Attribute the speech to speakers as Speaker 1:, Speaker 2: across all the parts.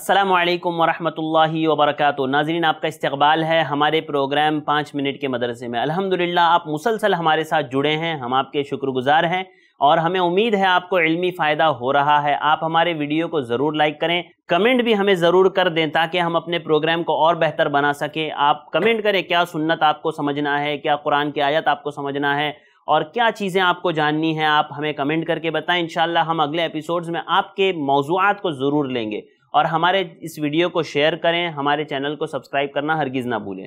Speaker 1: अस्सलाम वालेकुम वरहमतुल्लाहि वबरकatuह नाजरीन आपका इस्तकबाल है हमारे प्रोग्राम पाँच मिनट के मदरसे में अल्हम्दुलिल्लाह आप मुसलसल हमारे साथ जुड़े हैं हम आपके शुक्रगुजार हैं और हमें उम्मीद है आपको इल्मी फ़ायदा हो रहा है आप हमारे वीडियो को ज़रूर लाइक करें कमेंट भी हमें ज़रूर कर दें ताकि हम अपने प्रोग्राम को और बेहतर बना सकें आप कमेंट करें क्या सुन्नत आपको समझना है क्या कुरान की आयत आपको समझना है और क्या चीज़ें आपको जाननी है आप हमें कमेंट करके बताएं इन हम अगले एपिसोड्स में आपके मौजूद को ज़रूर लेंगे और हमारे इस वीडियो को शेयर करें हमारे चैनल को सब्सक्राइब करना हरगिज़ ना भूलें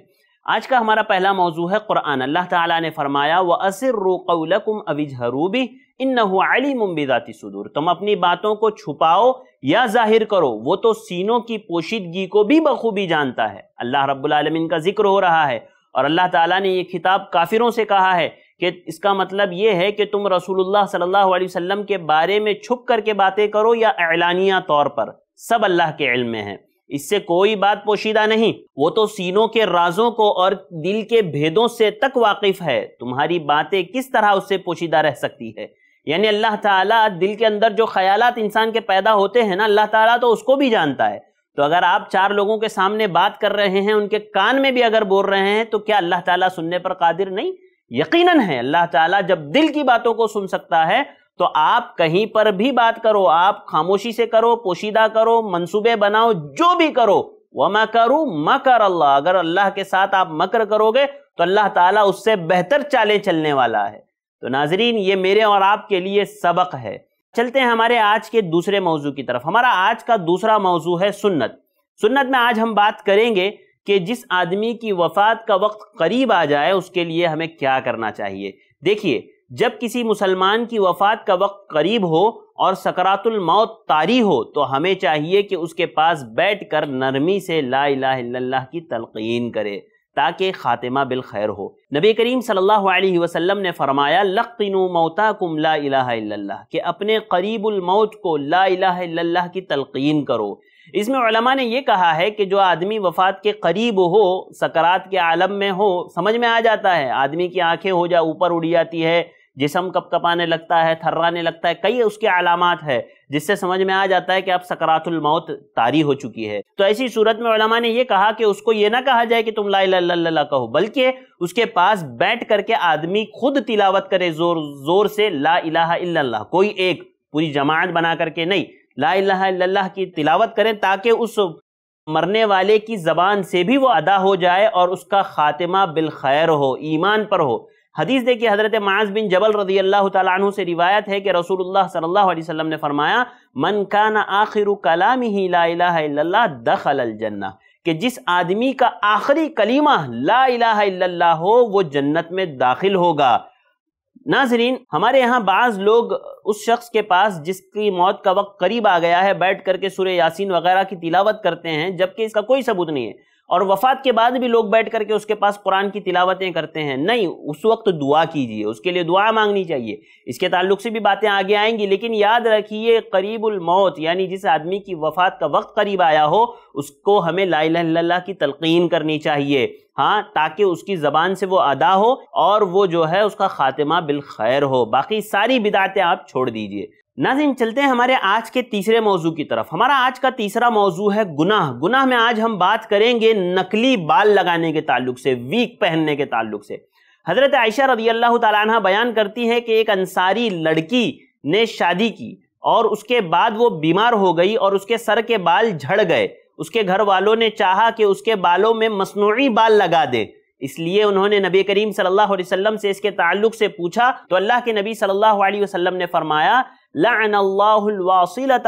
Speaker 1: आज का हमारा पहला मौजू है कुरान अल्लाह ताला ने फरमाया व असर कौलकुम अविज हरूबी इन अली मुम्बिदाती सुदूर तुम अपनी बातों को छुपाओ या जाहिर करो वो तो सीनों की पोशीदगी को भी बखूबी जानता है अल्लाह रब्लमिन का जिक्र हो रहा है और अल्लाह ताला ने यह खिताब काफिरों से कहा है कि इसका मतलब ये है कि तुम रसूलुल्लाह सल्लल्लाहु अलैहि वसल्लम के बारे में छुप करके बातें करो या एलानिया तौर पर सब अल्लाह के इल्म में है इससे कोई बात पोशीदा नहीं वो तो सीनों के राजों को और दिल के भेदों से तक वाकिफ है तुम्हारी बातें किस तरह उससे पोशीदा रह सकती है यानी अल्लाह ताला दिल के अंदर जो ख्यालात इंसान के पैदा होते हैं ना अल्लाह ताला तो उसको भी जानता है तो अगर आप चार लोगों के सामने बात कर रहे हैं उनके कान में भी अगर बोल रहे हैं तो क्या अल्लाह ताला सुनने पर कादिर नहीं यकीनन है अल्लाह ताला जब दिल की बातों को सुन सकता है तो आप कहीं पर भी बात करो आप खामोशी से करो पोशीदा करो मंसूबे बनाओ जो भी करो वह मैं मकरू मकर अल्लाह अगर अल्लाह के साथ आप मकर करोगे तो अल्लाह ताला उससे बेहतर चालें चलने वाला है तो नाजरीन ये मेरे और आपके लिए सबक है चलते हैं हमारे आज के दूसरे मौजू की तरफ हमारा आज का दूसरा मौजू है सुन्नत सुन्नत में आज हम बात करेंगे कि जिस आदमी की वफात का वक्त करीब आ जाए उसके लिए हमें क्या करना चाहिए देखिए जब किसी मुसलमान की वफात का वक्त करीब हो और सकरातुल मौत तारी हो तो हमें चाहिए कि उसके पास बैठकर नरमी से ला इलाह की तलकिन करे ताकि ख़ातिमा बिल खैर हो नबी करीम सल्लल्लाहु अलैहि वसल्लम ने फरमाया लकिन मौता कुम ला के अपने करीबुल मौत को ला इलाह की तलकीन करो इसमें उलमा ने यह कहा है कि जो आदमी वफात के करीब हो सकरात के आलम में हो समझ में आ जाता है आदमी की आंखें हो जा ऊपर उड़ जाती है जिसम कपकपाने लगता है थर्राने लगता है कई उसके अलामत है जिससे समझ में आ जाता है कि अब सकरातुल मौत तारी हो चुकी है तो ऐसी सूरत में उलमा ने यह कहा कि उसको यह ना कहा जाए कि तुम ला ला कहो बल्कि उसके पास बैठ करके आदमी खुद तिलावत करे जोर जोर से ला इला कोई एक पूरी जमात बना करके नहीं ला इला की तिलावत करें ताकि उस मरने वाले की जबान से भी वो अदा हो जाए और उसका खातिमा बिल खैर हो ईमान पर हो हदीस देखिए हजरत माज बिन जबल रजी अल्लाह तु से रिवायत है कि रसूलुल्लाह सल्लल्लाहु अलैहि वसल्लम ने फरमाया मन ना आखिर कलाम ही ला दखल जन्ना कि जिस आदमी का आखिरी कलीमा ला हो वो जन्नत में दाखिल होगा नाजरीन हमारे यहाँ बाज़ लोग उस शख्स के पास जिसकी मौत का वक्त करीब आ गया है बैठ करके सुर यासिन वगैरह की तिलावत करते हैं जबकि इसका कोई सबूत नहीं है और वफात के बाद भी लोग बैठ करके उसके पास कुरान की तिलावतें करते हैं नहीं उस वक्त दुआ कीजिए उसके लिए दुआ मांगनी चाहिए इसके ताल्लुक से भी बातें आगे आएंगी लेकिन याद रखिए करीबुल मौत यानी जिस आदमी की वफात का वक्त करीब आया हो उसको हमें ला की तलकीन करनी चाहिए हाँ ताकि उसकी ज़बान से वो अदा हो और वो जो है उसका ख़ात्मा बिल खैर हो बाकी सारी बिदातें आप छोड़ दीजिए नाजिन चलते हैं हमारे आज के तीसरे मौजू की तरफ हमारा आज का तीसरा मौजू है गुनाह गुनाह में आज हम बात करेंगे नकली बाल लगाने के ताल्लुक से वीक पहनने के ताल्लुक से हज़रत आयशा रदी अल्लाह तला बयान करती है कि एक अंसारी लड़की ने शादी की और उसके बाद वो बीमार हो गई और उसके सर के बाल झड़ गए उसके घर वालों ने चाहा कि उसके बालों में मसनू बाल लगा दे इसलिए उन्होंने नबी करीम सल्लल्लाहु अलैहि वसल्लम से इसके ताल्लुक से पूछा तो अल्लाह के नबी सल्लल्लाहु अलैहि वसल्लम ने फरमाया लासिलत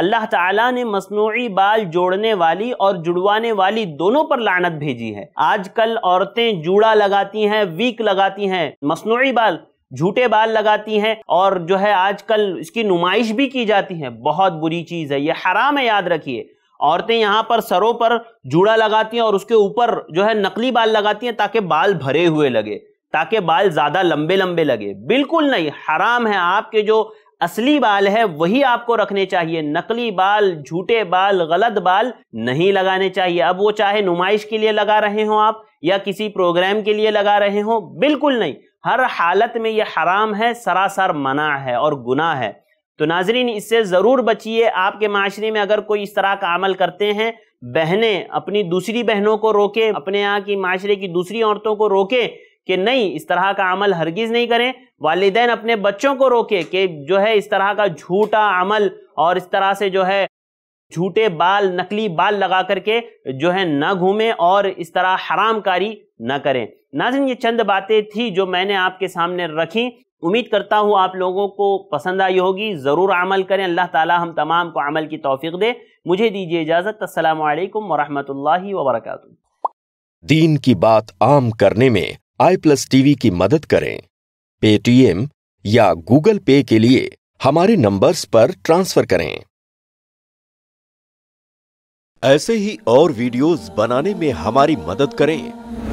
Speaker 1: अल्लाह ताला ने मसनू बाल जोड़ने वाली और जुड़वाने वाली दोनों पर लानत भेजी है आजकल औरतें जूड़ा लगाती हैं वीक लगाती हैं मसनू बाल झूठे बाल लगाती हैं और जो है आजकल इसकी नुमाइश भी की जाती है बहुत बुरी चीज़ है यह हराम है याद रखिए औरतें यहाँ पर सरों पर जूड़ा लगाती हैं और उसके ऊपर जो है नकली बाल लगाती हैं ताकि बाल भरे हुए लगे ताकि बाल ज़्यादा लंबे लंबे लगे बिल्कुल नहीं हराम है आपके जो असली बाल है वही आपको रखने चाहिए नकली बाल झूठे बाल गलत बाल नहीं लगाने चाहिए अब वो चाहे नुमाइश के लिए लगा रहे हो आप या किसी प्रोग्राम के लिए लगा रहे हो बिल्कुल नहीं हर हालत में ये हराम है सरासर मना है और गुनाह है तो नाजरीन इससे ज़रूर बचिए आपके माशरे में अगर कोई इस तरह का अमल करते हैं बहनें अपनी दूसरी बहनों को रोके अपने यहाँ की माशरे की दूसरी औरतों को रोके कि नहीं इस तरह का अमल हरगिज़ नहीं करें वालदेन अपने बच्चों को रोके कि जो है इस तरह का झूठा अमल और इस तरह से जो है झूठे बाल नकली बाल लगा करके जो है ना घूमें और इस तरह हरामकारी ना करें नाजिन ये चंद बातें थी जो मैंने आपके सामने रखी उम्मीद करता हूँ आप लोगों को पसंद आई होगी ज़रूर अमल करें अल्लाह ताला हम तमाम को अमल की तोफ़ी दे मुझे दीजिए इजाज़त असल वरहमल वर्क दीन की बात आम करने में आई प्लस टीवी की मदद करें पेटीएम या गूगल पे के लिए हमारे नंबर्स पर ट्रांसफर करें ऐसे ही और वीडियोस बनाने में हमारी मदद करें